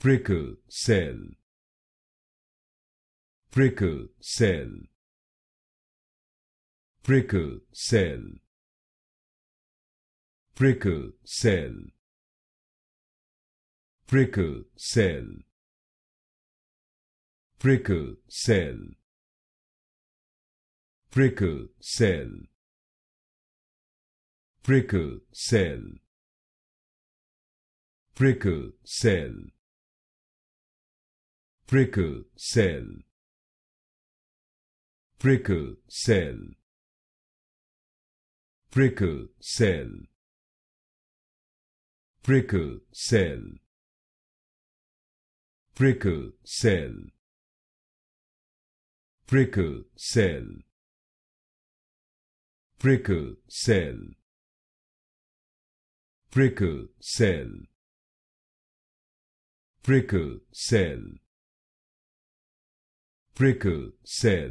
prickle cell prickle cell prickle cell prickle cell prickle cell prickle cell prickle cell prickle cell prickle cell prickle cell prickle cell prickle cell prickle cell prickle cell prickle cell prickle cell prickle cell prickle cell prickle, cell.